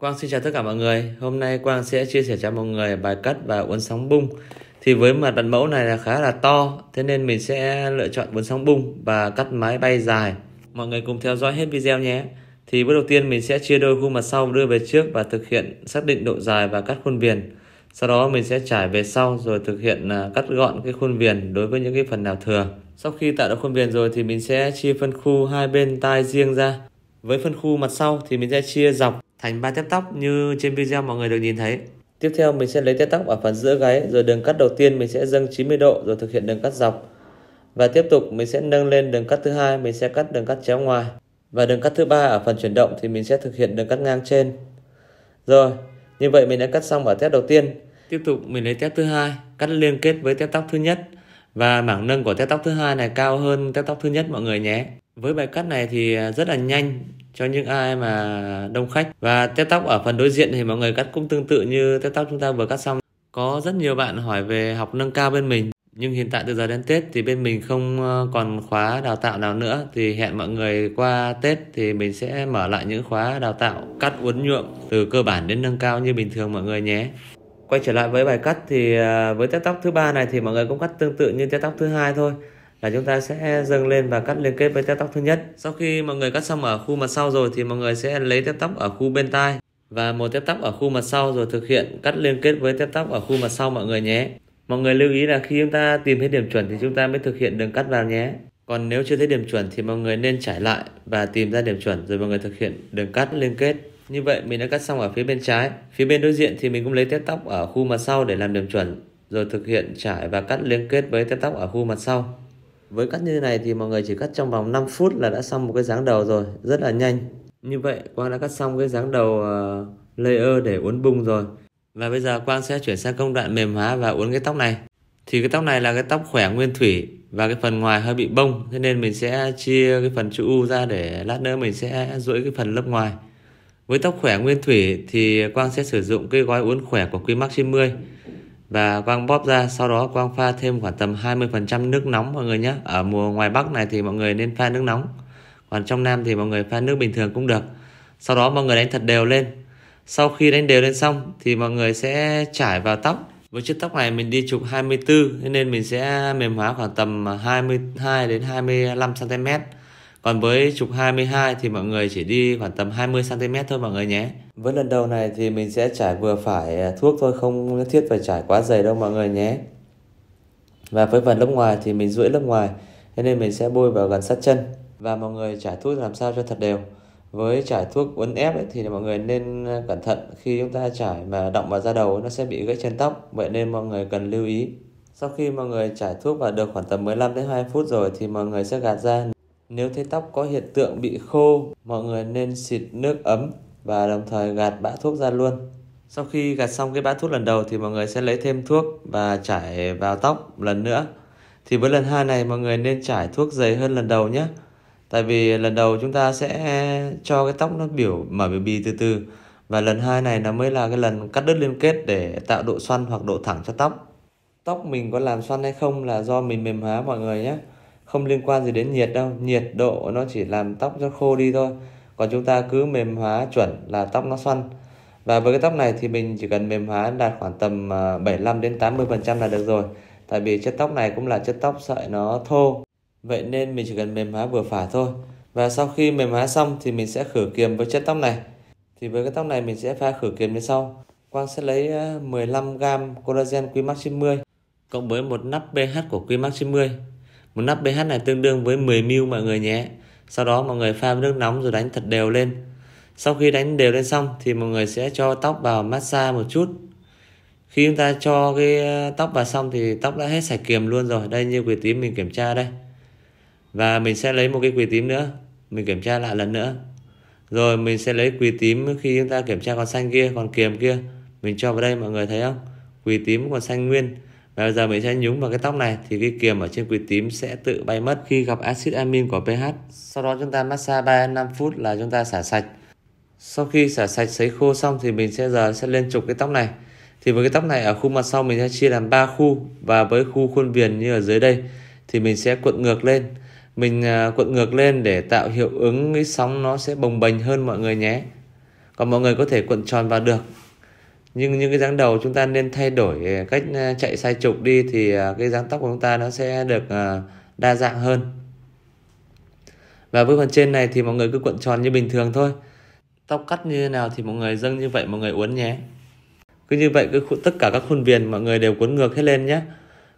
Quang xin chào tất cả mọi người. Hôm nay Quang sẽ chia sẻ cho mọi người bài cắt và uốn sóng bung. Thì với mặt đặt mẫu này là khá là to, thế nên mình sẽ lựa chọn uốn sóng bung và cắt mái bay dài. Mọi người cùng theo dõi hết video nhé. Thì bước đầu tiên mình sẽ chia đôi khuôn mặt sau đưa về trước và thực hiện xác định độ dài và cắt khuôn viền. Sau đó mình sẽ trải về sau rồi thực hiện à, cắt gọn cái khuôn viền đối với những cái phần nào thừa. Sau khi tạo được khuôn viền rồi thì mình sẽ chia phân khu hai bên tai riêng ra. Với phân khu mặt sau thì mình sẽ chia dọc thành ba tép tóc như trên video mọi người được nhìn thấy. Tiếp theo mình sẽ lấy tép tóc ở phần giữa gáy rồi đường cắt đầu tiên mình sẽ dâng 90 độ rồi thực hiện đường cắt dọc. Và tiếp tục mình sẽ nâng lên đường cắt thứ hai mình sẽ cắt đường cắt chéo ngoài. Và đường cắt thứ ba ở phần chuyển động thì mình sẽ thực hiện đường cắt ngang trên. Rồi, như vậy mình đã cắt xong ở tép đầu tiên. Tiếp tục mình lấy tép thứ hai cắt liên kết với tép tóc thứ nhất và mảng nâng của tép tóc thứ hai này cao hơn tép tóc thứ nhất mọi người nhé. Với bài cắt này thì rất là nhanh, cho những ai mà đông khách và tết tóc ở phần đối diện thì mọi người cắt cũng tương tự như tết tóc chúng ta vừa cắt xong có rất nhiều bạn hỏi về học nâng cao bên mình nhưng hiện tại từ giờ đến Tết thì bên mình không ờ, còn khóa đào tạo nào nữa thì hẹn mọi người qua Tết thì mình sẽ mở lại những khóa đào tạo cắt uốn nhuộm từ cơ bản đến nâng cao như bình thường mọi người nhé quay trở lại với bài cắt thì ờ, với tết tóc thứ ba này thì mọi người cũng cắt tương tự như tết tóc thứ hai thôi là chúng ta sẽ dâng lên và cắt liên kết với tép tóc thứ nhất. Sau khi mọi người cắt xong ở khu mặt sau rồi thì mọi người sẽ lấy tép tóc ở khu bên tai và một tép tóc ở khu mặt sau rồi thực hiện cắt liên kết với tép tóc ở khu mặt sau mọi người nhé. Mọi người lưu ý là khi chúng ta tìm thấy điểm chuẩn thì chúng ta mới thực hiện đường cắt vào nhé. Còn nếu chưa thấy điểm chuẩn thì mọi người nên trải lại và tìm ra điểm chuẩn rồi mọi người thực hiện đường cắt liên kết. Như vậy mình đã cắt xong ở phía bên trái. Phía bên đối diện thì mình cũng lấy tép tóc ở khu mặt sau để làm điểm chuẩn rồi thực hiện trải và cắt liên kết với tép tóc ở khu mặt sau. Với cắt như thế này thì mọi người chỉ cắt trong vòng 5 phút là đã xong một cái dáng đầu rồi, rất là nhanh. Như vậy Quang đã cắt xong cái dáng đầu ờ, layer để uốn bung rồi. Và bây giờ Quang sẽ chuyển sang công đoạn mềm hóa và uốn cái tóc này. Thì cái tóc này là cái tóc khỏe nguyên thủy và cái phần ngoài hơi bị bông. Thế nên mình sẽ chia cái phần chữ U ra để lát nữa mình sẽ duỗi cái phần lớp ngoài. Với tóc khỏe nguyên thủy thì Quang sẽ sử dụng cái gói uốn khỏe của Quy Max 90 và quang bóp ra sau đó quang pha thêm khoảng tầm 20% nước nóng mọi người nhé ở mùa ngoài Bắc này thì mọi người nên pha nước nóng còn trong Nam thì mọi người pha nước bình thường cũng được sau đó mọi người đánh thật đều lên sau khi đánh đều lên xong thì mọi người sẽ trải vào tóc với chiếc tóc này mình đi chụp 24 nên mình sẽ mềm hóa khoảng tầm 22 đến 25 cm còn với chụp 22 thì mọi người chỉ đi khoảng tầm 20 cm thôi mọi người nhé với lần đầu này thì mình sẽ trải vừa phải à, thuốc thôi không nhất thiết phải trải quá dày đâu mọi người nhé. Và với phần lớp ngoài thì mình rưỡi lớp ngoài thế nên mình sẽ bôi vào gần sát chân và mọi người trải thuốc làm sao cho thật đều. Với trải thuốc uốn ép ấy, thì mọi người nên à, cẩn thận khi chúng ta trải mà động vào da đầu nó sẽ bị gãy chân tóc vậy nên mọi người cần lưu ý. Sau khi mọi người trải thuốc và được khoảng tầm 15 đến 20 phút rồi thì mọi người sẽ gạt ra. Nếu thấy tóc có hiện tượng bị khô, mọi người nên xịt nước ấm và đồng thời gạt bã thuốc ra luôn. Sau khi gạt xong cái bã thuốc lần đầu thì mọi người sẽ lấy thêm thuốc và trải vào tóc lần nữa. Thì với lần hai này mọi người nên trải thuốc dày hơn lần đầu nhé. Tại vì lần đầu chúng ta sẽ cho cái tóc nó biểu mở biểu bì từ từ và lần hai này nó mới là cái lần cắt đứt liên kết để tạo độ xoăn hoặc độ thẳng cho tóc. Tóc mình có làm xoăn hay không là do mình mềm hóa mọi người nhé. Không liên quan gì đến nhiệt đâu, nhiệt độ nó chỉ làm tóc cho khô đi thôi còn chúng ta cứ mềm hóa chuẩn là tóc nó xoăn và với cái tóc này thì mình chỉ cần mềm hóa đạt khoảng tầm 75 ờ, đến 80% là được rồi tại vì chất tóc này cũng là chất tóc sợi nó thô vậy nên mình chỉ cần mềm hóa vừa phải thôi và sau khi mềm hóa xong thì mình sẽ khử kiềm với chất tóc này thì với cái tóc này mình sẽ pha khử kiềm như sau Quang sẽ lấy 15g ờ, collagen Quimax 90 cộng với một nắp pH của Quimax 90 một nắp pH này tương đương với 10ml mọi người nhé sau đó mọi người pha nước nóng rồi đánh thật đều lên. Sau khi đánh đều lên xong thì mọi người sẽ cho tóc vào massage một chút. Khi chúng ta cho cái ờ, tóc vào xong thì tóc đã hết sạch kiềm luôn rồi. Đây như quỳ tím mình kiểm tra đây. Và mình sẽ lấy một cái quỳ tím nữa. Mình kiểm tra lại lần nữa. Rồi mình sẽ lấy quỳ tím khi chúng ta kiểm tra còn xanh kia, còn kiềm kia. Mình cho vào đây mọi người thấy không? Quỳ tím còn xanh nguyên và bây giờ mình sẽ nhúng vào cái tóc này thì cái kiềm ở trên quỳ tím sẽ tự bay mất khi gặp axit amin của pH. Sau đó chúng ta massage 3 5 phút là chúng ta xả sạch. Sau khi xả sạch sấy khô xong thì mình sẽ giờ sẽ lên trục cái tóc này. Thì với cái tóc này ở khu mặt sau mình sẽ chia làm 3 khu và với khu khuôn viền như ở dưới đây thì mình sẽ cuộn ngược lên. Mình à, cuộn ngược lên để tạo hiệu ứng cái sóng nó sẽ bồng bềnh hơn mọi người nhé. Còn mọi người có thể cuộn tròn vào được nhưng những cái dáng đầu chúng ta nên thay đổi ờ, cách ờ, chạy sai trục đi thì ờ, cái dáng tóc của chúng ta nó sẽ được đa dạng hơn và với phần trên này thì mọi người cứ cuộn tròn như bình thường thôi tóc cắt như thế nào thì mọi người dâng như vậy mọi người uốn nhé cứ như vậy cứ tất cả các khuôn viền mọi người đều cuốn ngược hết lên nhé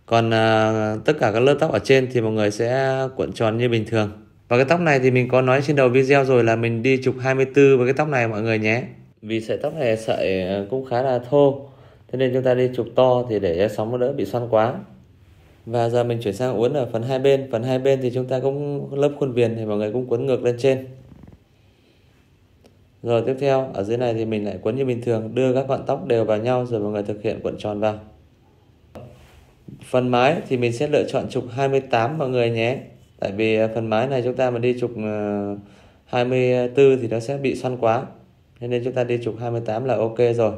còn à, tất cả các lớp tóc ở trên thì mọi người sẽ cuộn tròn như bình thường và cái tóc này thì mình có nói trên đầu video rồi là mình đi chụp 24 với cái tóc này mọi người nhé vì sợi tóc này sợi ờ, cũng khá là thô thế nên chúng ta đi chụp to thì để sóng nó đỡ bị xoăn quá và giờ mình chuyển sang uốn ở phần hai bên phần hai bên thì chúng ta cũng lớp khuôn viền thì mọi người cũng quấn ngược lên trên rồi tiếp theo ở dưới này thì mình lại quấn như bình thường đưa các gọn tóc đều vào nhau rồi mọi người thực hiện cuộn tròn vào phần mái thì mình sẽ lựa chọn trục 28 mọi người nhé tại vì ờ, phần mái này chúng ta mà đi ờ, trục 24 thì nó sẽ bị xoăn quá Thế nên chúng ta đi trục 28 là ok rồi.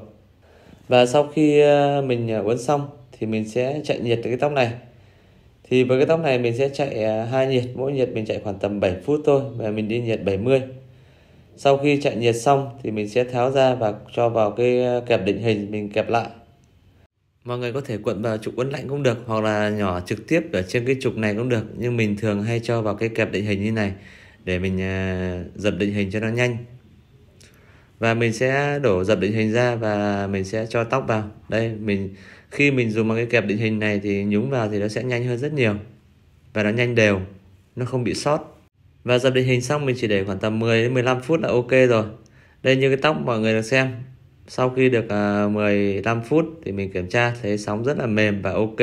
Và sau khi ờ, mình ờ, uốn xong thì mình sẽ chạy nhiệt cái tóc này. Thì với cái tóc này mình sẽ chạy ờ, hai nhiệt, mỗi nhiệt mình chạy khoảng tầm 7 phút thôi và mình đi nhiệt 70. Sau khi chạy nhiệt xong thì mình sẽ tháo ra và cho vào cái kẹp định hình mình kẹp lại. Mọi người có thể cuộn vào trục uốn lạnh cũng được hoặc là nhỏ trực tiếp ở trên cái trục này cũng được nhưng mình thường hay cho vào cái kẹp định hình như này để mình dập định hình cho nó nhanh và mình sẽ đổ dập định hình ra và mình sẽ cho tóc vào đây mình khi mình dùng bằng cái kẹp định hình này thì nhúng vào thì nó sẽ nhanh hơn rất nhiều và nó nhanh đều nó không bị sót và dập định hình xong mình chỉ để khoảng tầm 10 đến 15 phút là ok rồi đây như cái tóc mọi người được xem sau khi được 15 à, phút thì mình kiểm tra thấy sóng rất là mềm và ok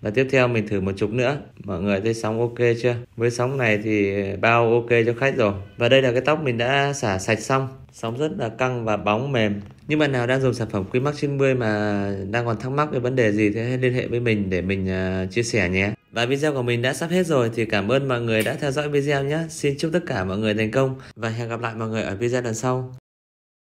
và tiếp theo mình thử một chục nữa mọi người thấy sóng ok chưa với sóng này thì bao ok cho khách rồi và đây là cái tóc mình đã xả sạch xong sóng rất là căng và bóng mềm nhưng bạn nào đang dùng sản phẩm Quimax 90 mà đang còn thắc mắc về vấn đề gì thì hãy liên hệ với mình để mình à, chia sẻ nhé và video của mình đã sắp hết rồi thì cảm ơn mọi người đã theo dõi video nhé xin chúc tất cả mọi người thành công và hẹn gặp lại mọi người ở video lần sau